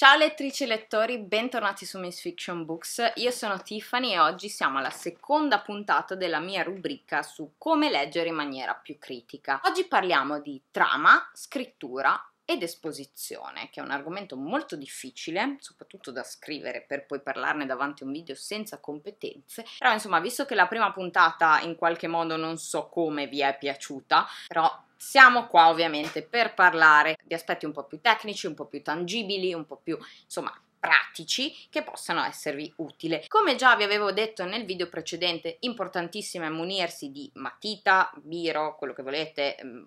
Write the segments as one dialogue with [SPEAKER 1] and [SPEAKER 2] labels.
[SPEAKER 1] Ciao lettrici e lettori, bentornati su Miss Fiction Books. Io sono Tiffany e oggi siamo alla seconda puntata della mia rubrica su come leggere in maniera più critica. Oggi parliamo di trama, scrittura ed esposizione, che è un argomento molto difficile, soprattutto da scrivere per poi parlarne davanti a un video senza competenze. Però insomma, visto che la prima puntata in qualche modo non so come vi è piaciuta, però siamo qua ovviamente per parlare di aspetti un po' più tecnici, un po' più tangibili, un po' più insomma pratici che possano esservi utile. Come già vi avevo detto nel video precedente, importantissimo è munirsi di matita, biro, quello che volete, mm,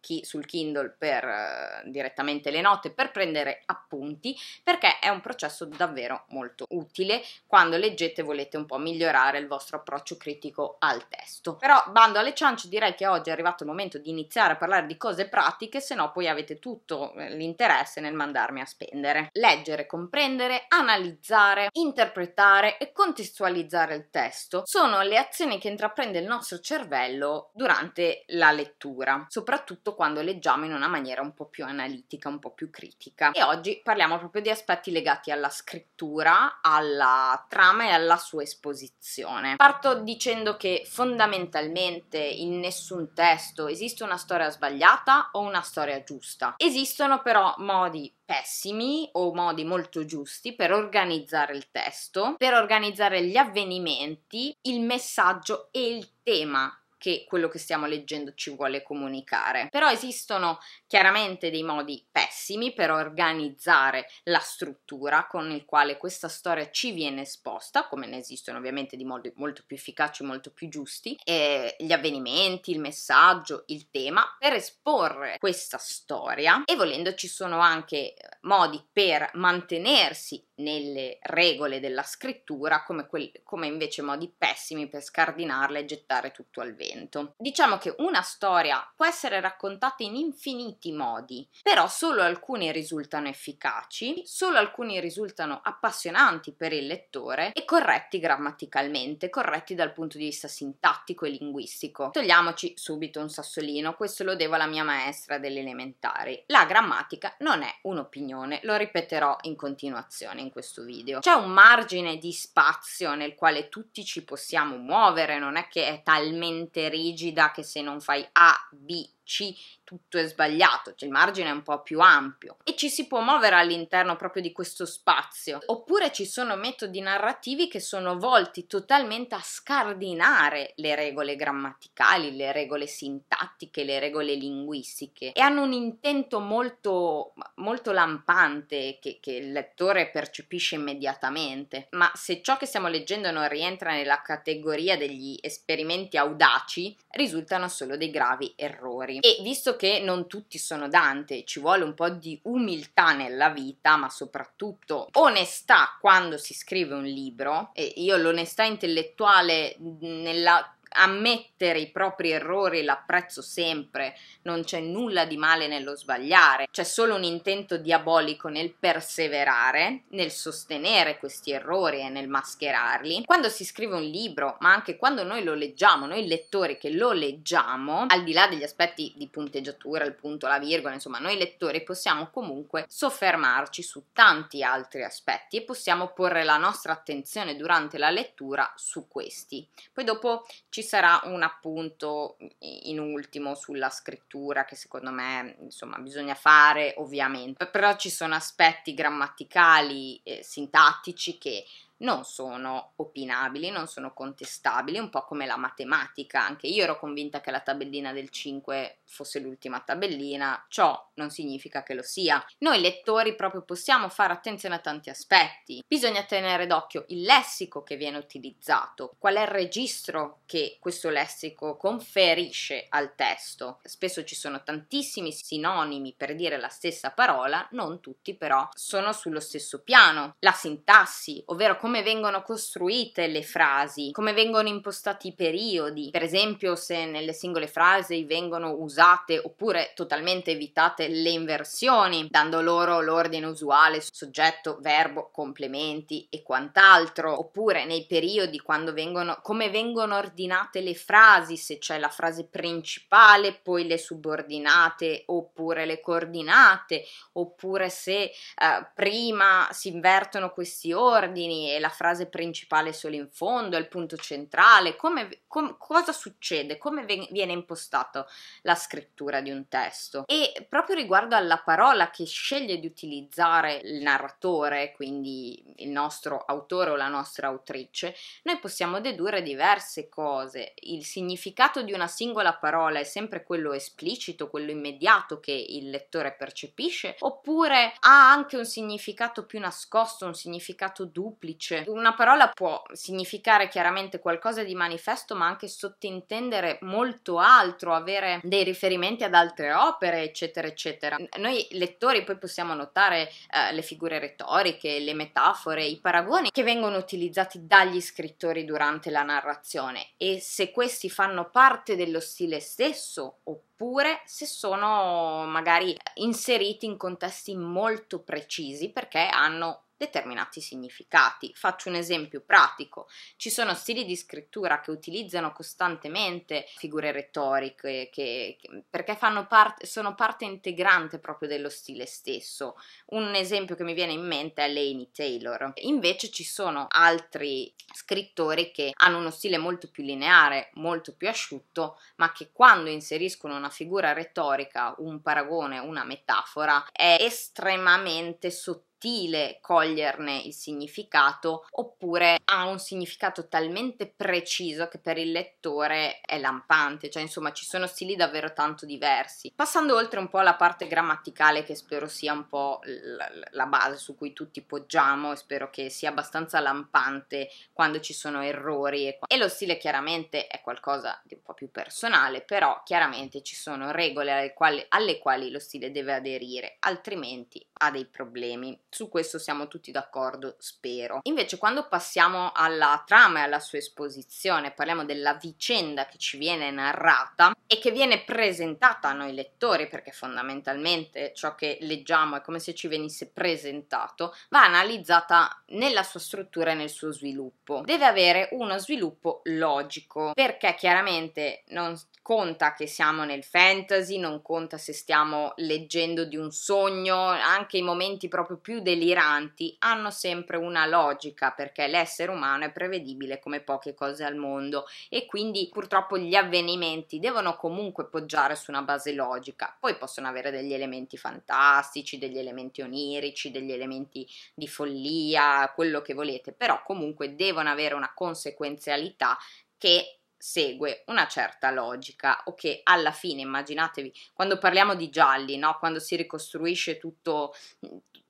[SPEAKER 1] chi, sul Kindle per, eh, direttamente le note per prendere appunti perché è un processo davvero molto utile quando leggete e volete un po' migliorare il vostro approccio critico al testo. Però bando alle ciance direi che oggi è arrivato il momento di iniziare a parlare di cose pratiche se no poi avete tutto eh, l'interesse nel mandarmi a spendere. Leggere, comprendere, analizzare, interpretare e contestualizzare il testo sono le azioni che intraprende il nostro cervello durante la lettura, soprattutto soprattutto quando leggiamo in una maniera un po' più analitica, un po' più critica. E oggi parliamo proprio di aspetti legati alla scrittura, alla trama e alla sua esposizione. Parto dicendo che fondamentalmente in nessun testo esiste una storia sbagliata o una storia giusta. Esistono però modi pessimi o modi molto giusti per organizzare il testo, per organizzare gli avvenimenti, il messaggio e il tema che quello che stiamo leggendo ci vuole comunicare. Però esistono chiaramente dei modi pessimi per organizzare la struttura con il quale questa storia ci viene esposta, come ne esistono ovviamente di modi molto più efficaci, molto più giusti, gli avvenimenti, il messaggio, il tema, per esporre questa storia e volendo ci sono anche eh, modi per mantenersi nelle regole della scrittura come, quel, come, invece modi pessimi per scardinarla e gettare tutto al vento. Diciamo che una storia può essere raccontata in infiniti tutti i modi, però solo alcuni risultano efficaci, solo alcuni risultano appassionanti per il lettore e corretti grammaticalmente, corretti dal punto di vista sintattico e linguistico. Togliamoci subito un sassolino, questo lo devo alla mia maestra delle elementari. La grammatica non è un'opinione, lo ripeterò in continuazione in questo video. C'è un margine di spazio nel quale tutti ci possiamo muovere, non è che è talmente rigida che se non fai A, B, dirci tutto è sbagliato, cioè il margine è un po' più ampio e ci si può muovere all'interno proprio di questo spazio. Oppure ci sono metodi narrativi che sono volti totalmente a scardinare le regole grammaticali, le regole sintattiche, le regole linguistiche e hanno un intento molto, molto lampante che, che il lettore percepisce immediatamente. Ma se ciò che stiamo leggendo non rientra nella categoria degli esperimenti audaci, risultano solo dei gravi errori lettori. E visto che non tutti sono Dante, ci vuole un po' di umiltà nella vita, ma soprattutto onestà quando si scrive un libro, e io l'onestà intellettuale mhmm, nella ammettere i propri errori l'apprezzo sempre, non c'è nulla di male nello sbagliare, c'è solo un intento diabolico nel perseverare, nel sostenere questi errori e nel mascherarli. Quando si scrive un libro, ma anche quando noi lo leggiamo, noi lettori che lo leggiamo, al di là degli aspetti di punteggiatura, il punto, la virgola, insomma, noi lettori possiamo comunque soffermarci su tanti altri aspetti e possiamo porre la nostra attenzione durante la lettura su questi. Poi dopo ci ci sarà un appunto in ultimo sulla scrittura che secondo me insomma bisogna fare ovviamente, però ci sono aspetti grammaticali, eh, sintattici che non sono opinabili, non sono contestabili, un po' come la matematica. Anche io ero convinta che la tabellina del 5 fosse l'ultima tabellina, ciò non significa che lo sia. Noi lettori proprio possiamo fare attenzione a tanti aspetti. Bisogna tenere d'occhio il lessico che viene utilizzato, qual è il registro che questo lessico conferisce al testo. Spesso ci sono tantissimi sinonimi per dire la stessa parola, non tutti però sono sullo stesso piano. La sintassi, ovvero come come vengono costruite le frasi, come vengono impostati i periodi, per esempio se nelle singole frasi vengono usate oppure totalmente evitate le inversioni, dando loro l'ordine usuale soggetto, verbo, complementi e quant'altro, oppure nei periodi quando vengono come vengono ordinate le frasi, se c'è la frase principale, poi le subordinate oppure le coordinate, oppure se eh, prima si invertono questi ordini la frase principale solo in fondo, è il punto centrale, come, com, cosa succede, come viene impostata la scrittura di un testo. E proprio riguardo alla parola che sceglie di utilizzare il narratore, quindi il nostro autore o la nostra autrice, noi possiamo dedurre diverse cose. Il significato di una singola parola è sempre quello esplicito, quello immediato che il lettore percepisce, oppure ha anche un significato più nascosto, un significato duplice dice. Cioè, una parola può significare chiaramente qualcosa di manifesto, ma anche sottintendere molto altro, avere dei riferimenti ad altre opere, eccetera, eccetera. Noi lettori poi possiamo notare eh, le figure retoriche, le metafore, i paragoni che vengono utilizzati dagli scrittori durante la narrazione e se questi fanno parte dello stile stesso oppure se sono magari inseriti in contesti molto precisi perché hanno determinati significati. Faccio un esempio pratico, ci sono stili di scrittura che utilizzano costantemente figure retoriche che, che, perché parte, sono parte integrante proprio dello stile stesso. Un esempio che mi viene in mente è Laney Taylor. Invece ci sono altri scrittori che hanno uno stile molto più lineare, molto più asciutto, ma che quando inseriscono una figura retorica, un paragone, una metafora, è estremamente sottile sottile coglierne il significato oppure ha un significato talmente preciso che per il lettore è lampante, cioè insomma ci sono stili davvero tanto diversi. Passando oltre un po' alla parte grammaticale che spero sia un po' la, la base su cui tutti poggiamo e spero che sia abbastanza lampante quando ci sono errori e, e lo stile chiaramente è qualcosa di un po' più personale, però chiaramente ci sono regole alle quali, alle quali lo stile deve aderire, altrimenti ha dei problemi su questo siamo tutti d'accordo, spero. Invece quando passiamo alla trama e alla sua esposizione, parliamo della vicenda che ci viene narrata e che viene presentata a noi lettori, perché fondamentalmente ciò che leggiamo è come se ci venisse presentato, va analizzata nella sua struttura e nel suo sviluppo. Deve avere uno sviluppo logico, perché chiaramente non conta che siamo nel fantasy, non conta se stiamo leggendo di un sogno, anche i momenti proprio più deliranti hanno sempre una logica perché l'essere umano è prevedibile come poche cose al mondo e quindi purtroppo gli avvenimenti devono comunque poggiare su una base logica. Poi possono avere degli elementi fantastici, degli elementi onirici, degli elementi di follia, quello che volete, però comunque devono avere una conseguenzialità che segue una certa logica o che alla fine immaginatevi quando parliamo di gialli no? quando si ricostruisce tutto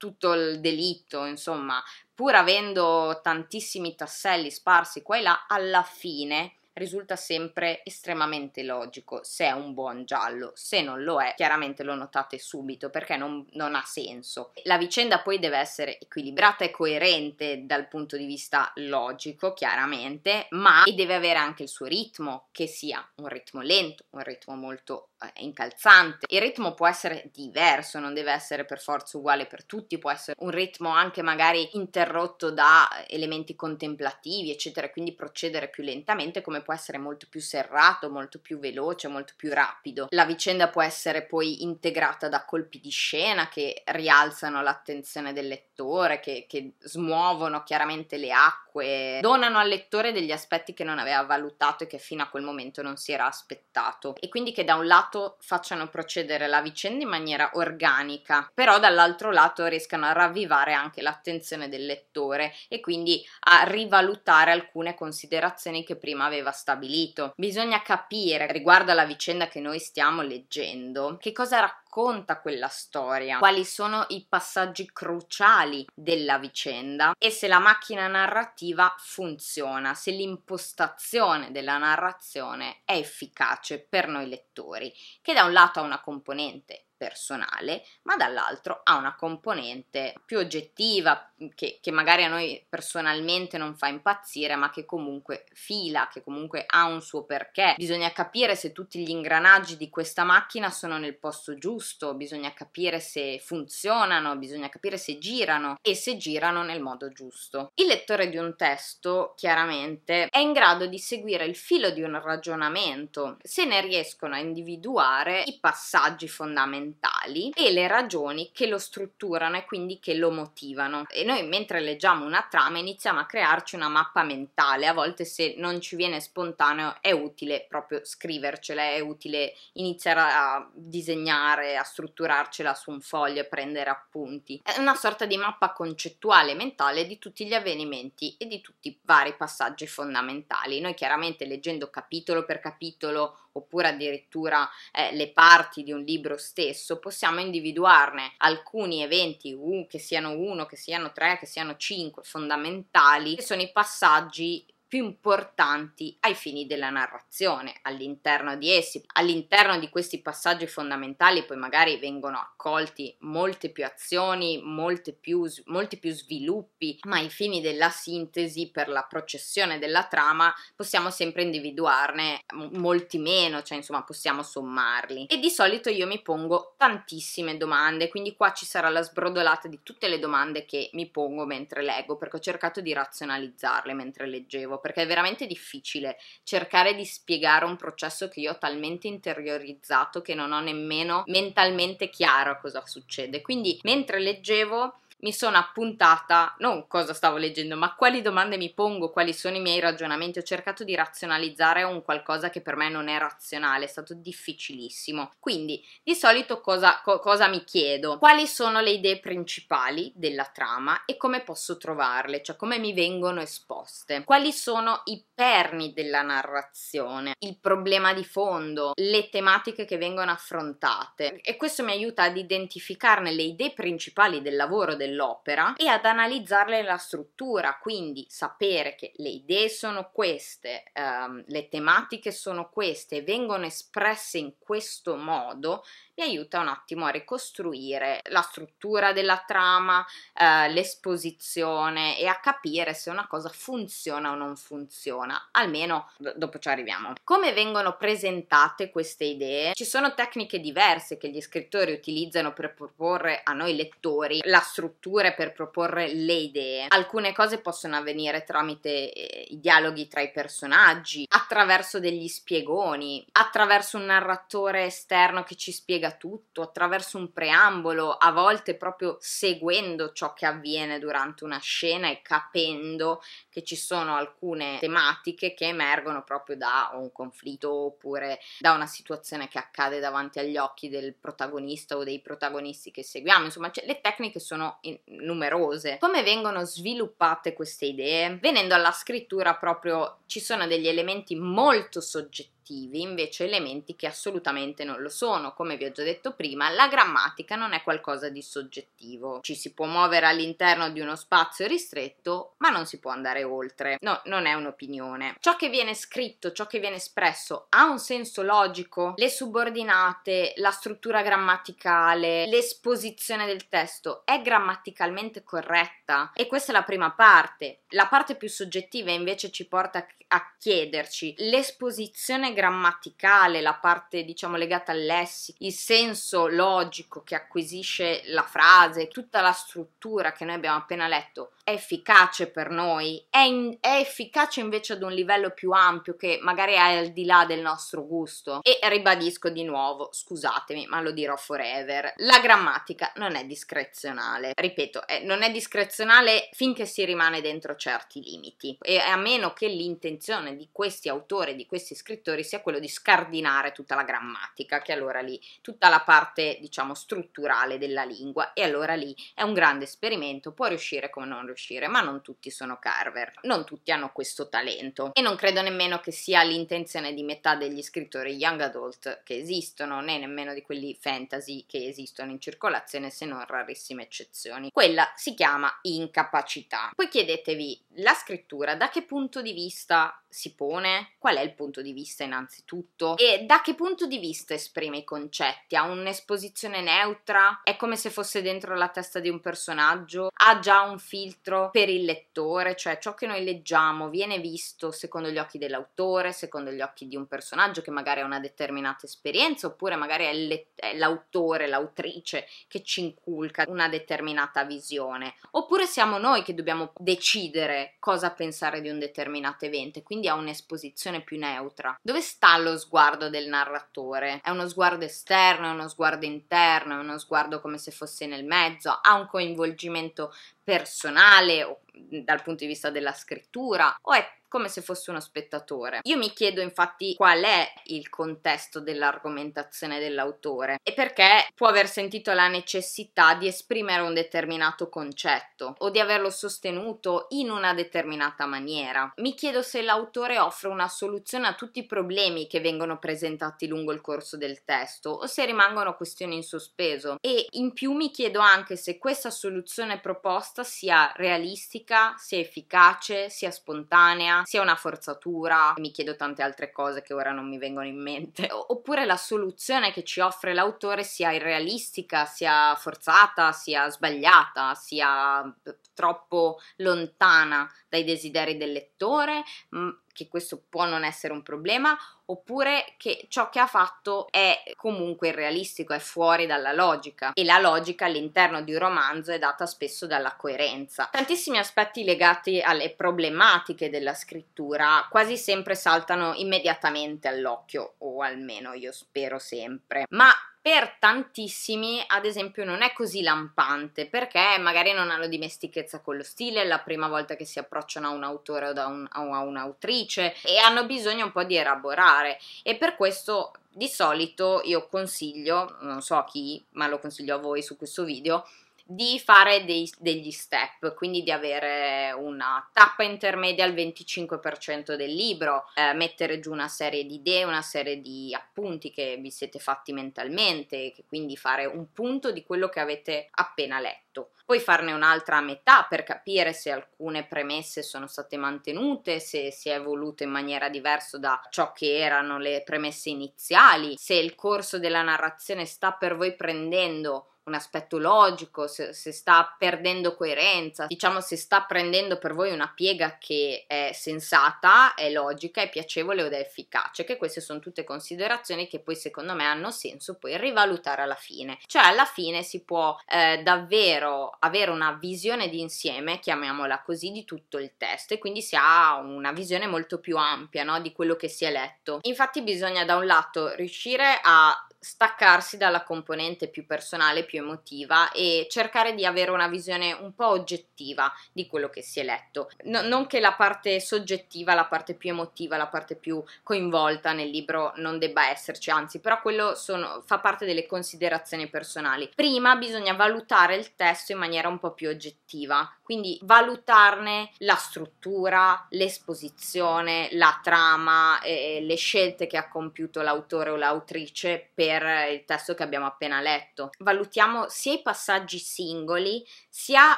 [SPEAKER 1] tutto il delitto, insomma, pur avendo tantissimi tasselli sparsi qua e là, alla fine risulta sempre estremamente logico se è un buon giallo, se non lo è chiaramente lo notate subito perché non, non, ha senso. La vicenda poi deve essere equilibrata e coerente dal punto di vista logico chiaramente, ma deve avere anche il suo ritmo che sia un ritmo lento, un ritmo molto eh, è incalzante. Il ritmo può essere diverso, non deve essere per forza uguale per tutti, può essere un ritmo anche magari interrotto da elementi contemplativi, eccetera, quindi procedere più lentamente, come può essere molto più serrato, molto più veloce, molto più rapido. La vicenda può essere poi integrata da colpi di scena che rialzano l'attenzione del lettore lettore, che, che smuovono chiaramente le acque, donano al lettore degli aspetti che non aveva valutato e che fino a quel momento non si era aspettato. E quindi che da un lato facciano procedere la vicenda in maniera organica, però dall'altro lato riescano a ravvivare anche l'attenzione del lettore e quindi a rivalutare alcune considerazioni che prima aveva stabilito. Bisogna capire riguardo alla vicenda che noi stiamo leggendo che cosa racconta racconta quella storia, quali sono i passaggi cruciali della vicenda e se la macchina narrativa funziona, se l'impostazione della narrazione è efficace per noi lettori, che da un lato ha una componente personale, ma dall'altro ha una componente più oggettiva che, che, magari a noi personalmente non fa impazzire, ma che comunque fila, che comunque ha un suo perché. Bisogna capire se tutti gli ingranaggi di questa macchina sono nel posto giusto, bisogna capire se funzionano, bisogna capire se girano e se girano nel modo giusto. Il lettore di un testo chiaramente è in grado di seguire il filo di un ragionamento se ne riescono a individuare i passaggi fondamentali fondamentali e le ragioni che lo strutturano e quindi che lo motivano. E noi mentre leggiamo una trama iniziamo a crearci una mappa mentale, a volte se non ci viene spontaneo è utile proprio scrivercela, è utile iniziare a disegnare, a strutturarcela su un foglio e prendere appunti. È una sorta di mappa concettuale mentale di tutti gli avvenimenti e di tutti i vari passaggi fondamentali. Noi chiaramente leggendo capitolo per capitolo oppure addirittura eh, le parti di un libro stesso stesso possiamo individuarne alcuni eventi, uh, che siano uno, che siano tre, che siano cinque, fondamentali, che sono i passaggi più importanti ai fini della narrazione. All'interno di essi, all'interno di questi passaggi fondamentali, poi magari vengono accolti molte più azioni, molte più, molti più sviluppi, ma ai fini della sintesi per la processione della trama possiamo sempre individuarne molti meno, cioè insomma possiamo sommarli. E di solito io mi pongo tantissime domande, quindi qua ci sarà la sbrodolata di tutte le domande che mi pongo mentre leggo, perché ho cercato di razionalizzarle mentre leggevo perché è veramente difficile cercare di spiegare un processo che io ho talmente interiorizzato che non ho nemmeno mentalmente chiaro cosa succede. Quindi mentre leggevo mi sono appuntata non cosa stavo leggendo, ma quali domande mi pongo, quali sono i miei ragionamenti. Ho cercato di razionalizzare un qualcosa che per me non è razionale, è stato difficilissimo. Quindi, di solito cosa, co- cosa mi chiedo? Quali sono le idee principali della trama e come posso trovarle, cioè come mi vengono esposte? Quali sono i perni della narrazione, il problema di fondo, le tematiche che vengono affrontate? E questo mi aiuta ad identificarne le idee principali del lavoro del dell'opera e ad analizzarle la struttura, quindi sapere che le idee sono queste, ehm, le tematiche sono queste vengono espresse in questo modo mi aiuta un attimo a ricostruire la struttura della trama, eh, l'esposizione e a capire se una cosa funziona o non funziona, almeno dopo ci arriviamo. Come vengono presentate queste idee? Ci sono tecniche diverse che gli scrittori utilizzano per proporre a noi lettori la struttura strutture per proporre le idee. Alcune cose possono avvenire tramite eh, i dialoghi tra i personaggi, attraverso degli spiegoni, attraverso un narratore esterno che ci spiega tutto, attraverso un preambolo, a volte proprio seguendo ciò che avviene durante una scena e capendo che ci sono alcune tematiche che emergono proprio da un conflitto oppure da una situazione che accade davanti agli occhi del protagonista o dei protagonisti che seguiamo. Insomma, cioè, le tecniche sono enormi numerose. Come vengono sviluppate queste idee? Venendo alla scrittura proprio ci sono degli elementi molto soggettivi negativi, invece elementi che assolutamente non lo sono. Come vi ho già detto prima, la grammatica non è qualcosa di soggettivo. Ci si può muovere all'interno di uno spazio ristretto, ma non si può andare oltre. No, non è un'opinione. Ciò che viene scritto, ciò che viene espresso ha un senso logico? Le subordinate, la struttura grammaticale, l'esposizione del testo è grammaticalmente corretta? E questa è la prima parte. La parte più soggettiva invece ci porta a chiederci l'esposizione grammaticale grammaticale, la parte diciamo legata al lessico, il senso logico che acquisisce la frase, tutta la struttura che noi abbiamo appena letto efficace per noi, è, in, è, efficace invece ad un livello più ampio che magari è al di là del nostro gusto. E ribadisco di nuovo, scusatemi, ma lo dirò forever, la grammatica non è discrezionale. Ripeto, è, non è discrezionale finché si rimane dentro certi limiti e a meno che l'intenzione di questi autori, di questi scrittori sia quello di scardinare tutta la grammatica, che allora lì tutta la parte diciamo strutturale della lingua e allora lì è un grande esperimento, può riuscire come non riuscire uscire, ma non tutti sono Carver, non tutti hanno questo talento e non credo nemmeno che sia l'intenzione di metà degli scrittori young adult che esistono, né nemmeno di quelli fantasy che esistono in circolazione se non rarissime eccezioni. Quella si chiama incapacità. Poi chiedetevi, la scrittura da che punto di vista si pone? Qual è il punto di vista innanzitutto? E da che punto di vista esprime i concetti? Ha un'esposizione neutra? È come se fosse dentro la testa di un personaggio? Ha già un filtro? dentro per il lettore, cioè ciò che noi leggiamo viene visto secondo gli occhi dell'autore, secondo gli occhi di un personaggio che magari ha una determinata esperienza, oppure magari è, le- è l'autore, l'autrice che ci inculca una determinata visione, oppure siamo noi che dobbiamo decidere cosa pensare di un determinato evento, quindi ha un'esposizione più neutra. Dove sta lo sguardo del narratore? È uno sguardo esterno, è uno sguardo interno, è uno sguardo come se fosse nel mezzo, ha un coinvolgimento personale o mhmm, dal punto di vista della scrittura o è come se fosse uno spettatore. Io mi chiedo infatti qual è il contesto dell'argomentazione dell'autore e perché può aver sentito la necessità di esprimere un determinato concetto o di averlo sostenuto in una determinata maniera. Mi chiedo se l'autore offre una soluzione a tutti i problemi che vengono presentati lungo il corso del testo o se rimangono questioni in sospeso e in più mi chiedo anche se questa soluzione proposta sia realistica, sia efficace, sia spontanea italiana sia una forzatura, mi chiedo tante altre cose che ora non mi vengono in mente, oppure la soluzione che ci offre l'autore sia irrealistica, sia forzata, sia sbagliata, sia eh, troppo lontana dai desideri del lettore, mm, che questo può non essere un problema oppure che ciò che ha fatto è comunque irrealistico, è fuori dalla logica e la logica all'interno di un romanzo è data spesso dalla coerenza. Tantissimi aspetti legati alle problematiche della scrittura quasi sempre saltano immediatamente all'occhio o almeno io spero sempre, ma per tantissimi, ad esempio, non è così lampante perché magari non hanno dimestichezza con lo stile, è la prima volta che si approcciano a un autore o un, a un'autrice e hanno bisogno un po' di elaborare e per questo di solito io consiglio, non so a chi, ma lo consiglio a voi su questo video, di fare dei, degli step, quindi di avere una tappa intermedia al 25% del libro, eh, mettere giù una serie di idee, una serie di appunti che vi siete fatti mentalmente, quindi fare un punto di quello che avete appena letto. Poi farne un'altra a metà per capire se alcune premesse sono state mantenute, se si è evoluto in maniera diversa da ciò che erano le premesse iniziali, se il corso della narrazione sta per voi prendendo un aspetto logico, se, se, sta perdendo coerenza, diciamo se sta prendendo per voi una piega che è sensata, è logica, è piacevole ed è efficace, che queste sono tutte considerazioni che poi secondo me hanno senso poi rivalutare alla fine. Cioè alla fine si può eh, davvero avere una visione di insieme, chiamiamola così, di tutto il testo e quindi si ha una visione molto più ampia no? di quello che si è letto. Infatti bisogna da un lato riuscire a staccarsi dalla componente più personale, più emotiva e cercare di avere una visione un po' oggettiva di quello che si è letto. No, non che la parte soggettiva, la parte più emotiva, la parte più coinvolta nel libro non debba esserci, anzi, però quello sono, fa parte delle considerazioni personali. Prima bisogna valutare il testo in maniera un po' più oggettiva, quindi valutarne la struttura, l'esposizione, la trama, eh, le scelte che ha compiuto l'autore o l'autrice per per il testo che abbiamo appena letto. Valutiamo sia i passaggi singoli, sia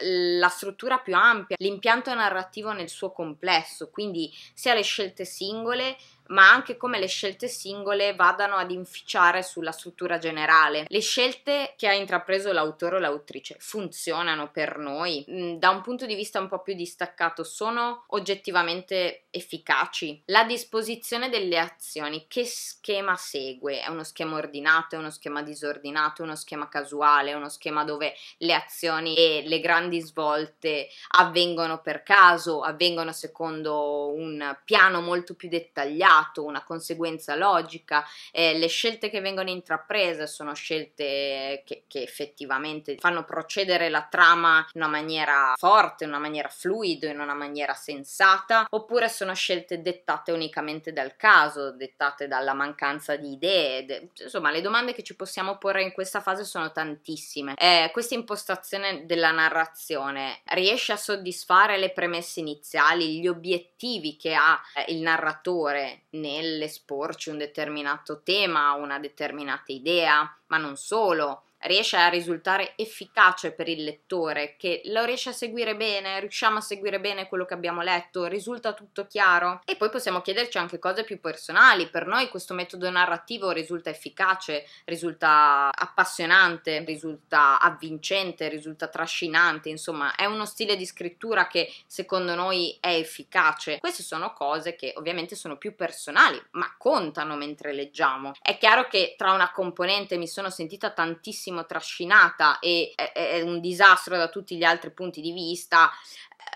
[SPEAKER 1] la struttura più ampia, l'impianto narrativo nel suo complesso, quindi sia le scelte singole ma anche come le scelte singole vadano ad inficiare sulla struttura generale. Le scelte che ha intrapreso l'autore o l'autrice funzionano per noi, mm, da un punto di vista un po' più distaccato, sono oggettivamente efficaci. La disposizione delle azioni, che schema segue? È uno schema ordinato, è uno schema disordinato, è uno schema casuale, è uno schema dove le azioni e le grandi svolte avvengono per caso, avvengono secondo un piano molto più dettagliato immediato, una conseguenza logica, eh, le scelte che vengono intraprese sono scelte che, che effettivamente fanno procedere la trama in una maniera forte, in una maniera fluida, in una maniera sensata, oppure sono scelte dettate unicamente dal caso, dettate dalla mancanza di idee, de- insomma le domande che ci possiamo porre in questa fase sono tantissime. Eh, questa impostazione della narrazione riesce a soddisfare le premesse iniziali, gli obiettivi che ha eh, il narratore nell'esporci un determinato tema, una determinata idea, ma non solo, riesce a risultare efficace per il lettore, che lo riesce a seguire bene, riusciamo a seguire bene quello che abbiamo letto, risulta tutto chiaro. E poi possiamo chiederci anche cose più personali, per noi questo metodo narrativo risulta efficace, risulta appassionante, risulta avvincente, risulta trascinante, insomma è uno stile di scrittura che secondo noi è efficace. Queste sono cose che ovviamente sono più personali, ma contano mentre leggiamo. È chiaro che tra una componente mi sono sentita tantissimo tantissimo trascinata e è, è un disastro da tutti gli altri punti di vista.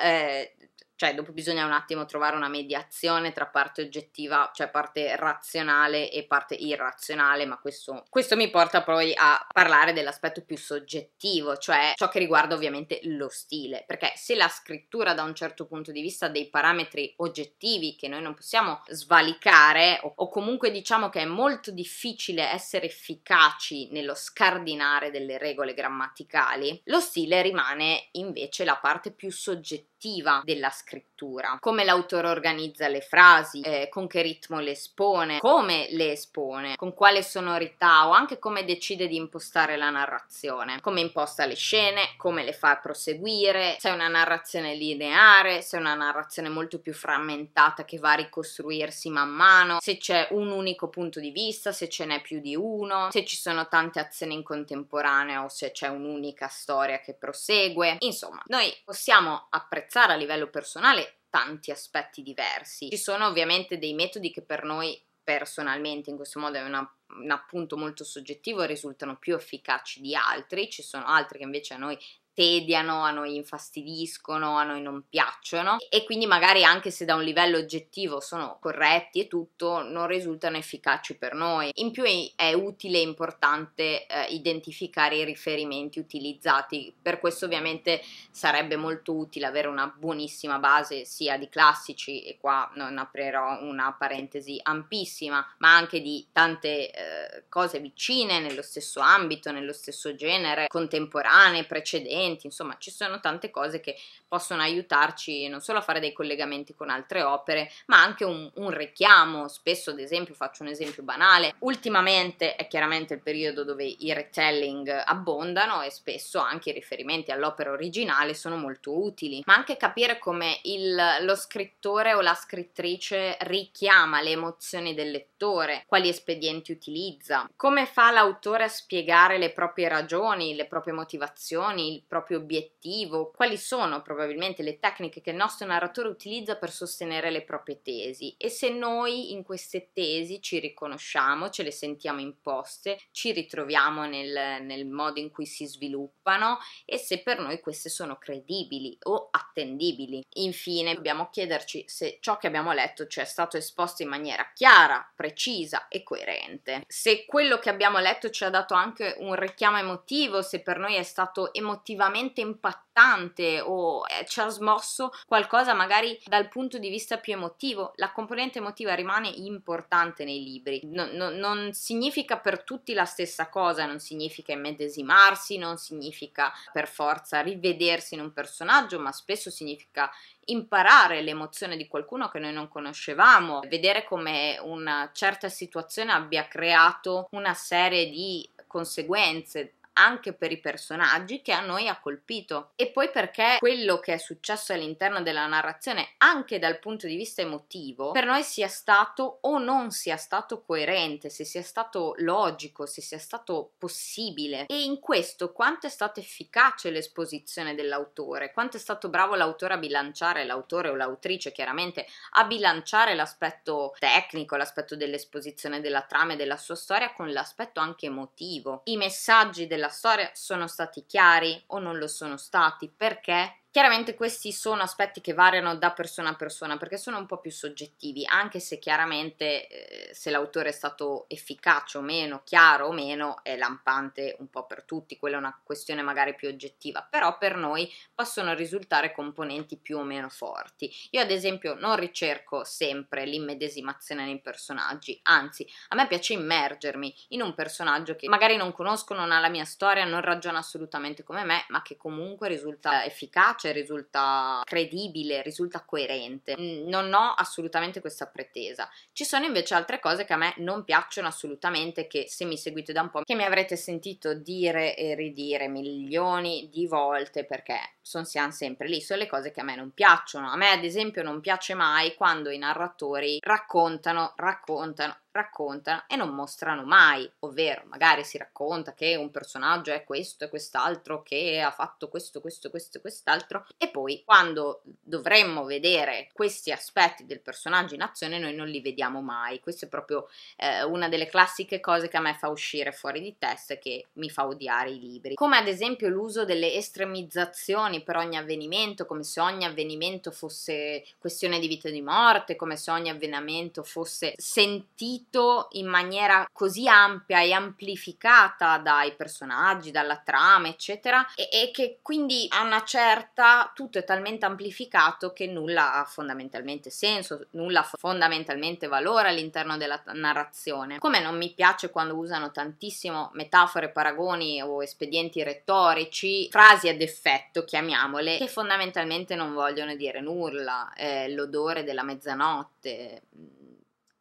[SPEAKER 1] Eh, cioè dopo bisogna un attimo trovare una mediazione tra parte oggettiva, cioè parte razionale e parte irrazionale, ma questo, questo, mi porta poi a parlare dell'aspetto più soggettivo, cioè ciò che riguarda ovviamente lo stile, perché se la scrittura da un certo punto di vista ha dei parametri oggettivi che noi non possiamo svalicare o, o comunque diciamo che è molto difficile essere efficaci nello scardinare delle regole grammaticali, lo stile rimane invece la parte più soggettiva della scrittura scrittura, come l'autore organizza le frasi, eh, con che ritmo le espone, come le espone, con quale sonorità o anche come decide di impostare la narrazione, come imposta le scene, come le fa proseguire, se è una narrazione lineare, se è una narrazione molto più frammentata che va a ricostruirsi man mano, se c'è un unico punto di vista, se ce n'è più di uno, se ci sono tante azioni in contemporanea o se c'è un'unica storia che prosegue. Insomma, noi possiamo apprezzare a livello personale personale tanti aspetti diversi. Ci sono ovviamente dei metodi che per noi personalmente, in questo modo è una, un appunto molto soggettivo, risultano più efficaci di altri, ci sono altri che invece a noi tediano, a noi infastidiscono, a noi non piacciono e quindi magari anche se da un livello oggettivo sono corretti e tutto, non risultano efficaci per noi. In più è utile e importante eh, identificare i riferimenti utilizzati, per questo ovviamente sarebbe molto utile avere una buonissima base sia di classici e qua non aprirò una parentesi ampissima, ma anche di tante eh, cose vicine nello stesso ambito, nello stesso genere, contemporanee, precedenti collegamenti, insomma ci sono tante cose che possono aiutarci non solo a fare dei collegamenti con altre opere, ma anche un, un richiamo, spesso ad esempio faccio un esempio banale, ultimamente è chiaramente il periodo dove i retelling abbondano e spesso anche i riferimenti all'opera originale sono molto utili, ma anche capire come il, lo scrittore o la scrittrice richiama le emozioni del lettore, quali espedienti utilizza, come fa l'autore a spiegare le proprie ragioni, le proprie motivazioni, il proprio obiettivo, quali sono probabilmente le tecniche che il nostro narratore utilizza per sostenere le proprie tesi e se noi in queste tesi ci riconosciamo, ce le sentiamo imposte, ci ritroviamo nel, nel modo in cui si sviluppano e se per noi queste sono credibili o attendibili. Infine dobbiamo chiederci se ciò che abbiamo letto ci è stato esposto in maniera chiara, precisa e coerente, se quello che abbiamo letto ci ha dato anche un richiamo emotivo, se per noi è stato emotivamente emotivamente impattante o eh, ci ha smosso qualcosa magari dal punto di vista più emotivo, la componente emotiva rimane importante nei libri. No, no, non significa per tutti la stessa cosa, non significa immedesimarsi, non significa per forza rivedersi in un personaggio, ma spesso significa imparare l'emozione di qualcuno che noi non conoscevamo, vedere come una certa situazione abbia creato una serie di conseguenze anche per i personaggi che a noi ha colpito e poi perché quello che è successo all'interno della narrazione anche dal punto di vista emotivo per noi sia stato o non sia stato coerente, se sia stato logico, se sia stato possibile e in questo quanto è stata efficace l'esposizione dell'autore, quanto è stato bravo l'autore a bilanciare, l'autore o l'autrice chiaramente, a bilanciare l'aspetto tecnico, l'aspetto dell'esposizione della trama e della sua storia con l'aspetto anche emotivo. I messaggi della della storia sono stati chiari o non lo sono stati, perché Chiaramente questi sono aspetti che variano da persona a persona perché sono un po' più soggettivi, anche se chiaramente eh, se l'autore è stato efficace o meno, chiaro o meno, è lampante un po' per tutti, quella è una questione magari più oggettiva, però per noi possono risultare componenti più o meno forti. Io ad esempio non ricerco sempre l'immedesimazione nei personaggi, anzi a me piace immergermi in un personaggio che magari non conosco, non ha la mia storia, non ragiona assolutamente come me, ma che comunque risulta efficace piace, cioè, risulta credibile, risulta coerente. Mm, non ho assolutamente questa pretesa. Ci sono invece altre cose che a me non piacciono assolutamente, che se mi seguite da un po' che mi avrete sentito dire e ridire milioni di volte perché sono sempre lì, sono le cose che a me non piacciono. A me ad esempio non piace mai quando i narratori raccontano, raccontano raccontano e non mostrano mai, ovvero magari si racconta che un personaggio è questo e quest'altro, che ha fatto questo, questo, questo e quest'altro, e poi quando dovremmo vedere questi aspetti del personaggio in azione noi non li vediamo mai. Questa è proprio eh, una delle classiche cose che a me fa uscire fuori di testa e che mi fa odiare i libri, come ad esempio l'uso delle estremizzazioni per ogni avvenimento, come se ogni avvenimento fosse questione di vita o di morte, come se ogni avvenimento fosse sentito gestito in maniera così ampia e amplificata dai personaggi, dalla trama, eccetera, e, e che quindi a una certa tutto è talmente amplificato che nulla ha fondamentalmente senso, nulla ha fondamentalmente valore all'interno della narrazione. Come non mi piace quando usano tantissimo metafore, paragoni o espedienti retorici, frasi ad effetto, chiamiamole, che fondamentalmente non vogliono dire nulla, eh, l'odore della mezzanotte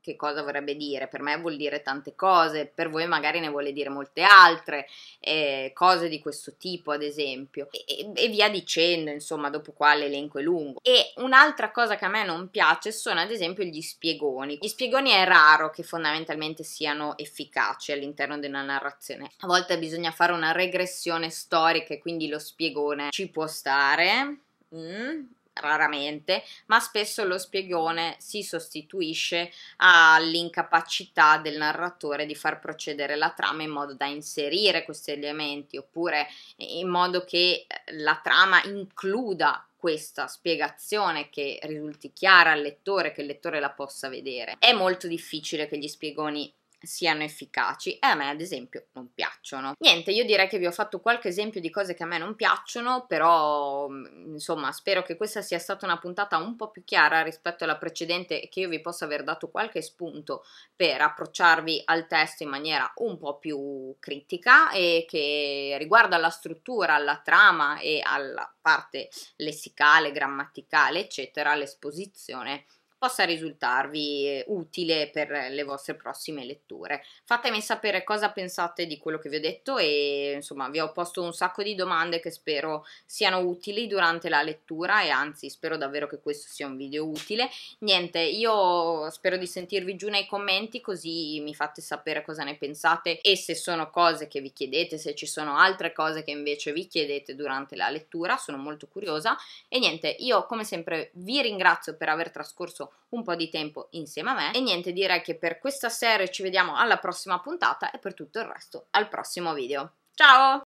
[SPEAKER 1] che cosa vorrebbe dire? Per me vuol dire tante cose, per voi magari ne vuole dire molte altre, eh, cose di questo tipo ad esempio, e, e, via dicendo, insomma, dopo qua l'elenco è lungo. E un'altra cosa che a me non piace sono ad esempio gli spiegoni. Gli spiegoni è raro che fondamentalmente siano efficaci all'interno di una narrazione, a volte bisogna fare una regressione storica e quindi lo spiegone ci può stare. Mm raramente, ma spesso lo spiegone si sostituisce all'incapacità del narratore di far procedere la trama in modo da inserire questi elementi oppure in modo che eh, la trama includa questa spiegazione che risulti chiara al lettore, che il lettore la possa vedere. È molto difficile che gli spiegoni siano efficaci e a me ad esempio non piacciono. Niente, io direi che vi ho fatto qualche esempio di cose che a me non piacciono, però mm, insomma spero che questa sia stata una puntata un po' più chiara rispetto alla precedente e che io vi possa aver dato qualche spunto per approcciarvi al testo in maniera un po' più critica e che riguarda la struttura, alla trama e alla parte lessicale, grammaticale, eccetera, l'esposizione possa risultarvi eh, utile per le vostre prossime letture. Fatemi sapere cosa pensate di quello che vi ho detto e insomma vi ho posto un sacco di domande che spero siano utili durante la lettura e anzi spero davvero che questo sia un video utile. Niente, io spero di sentirvi giù nei commenti così mi fate sapere cosa ne pensate e se sono cose che vi chiedete, se ci sono altre cose che invece vi chiedete durante la lettura, sono molto curiosa e niente, io come sempre vi ringrazio per aver trascorso un po' di tempo insieme a me. E niente, direi che per questa serie ci vediamo alla prossima puntata e per tutto il resto al prossimo video. Ciao!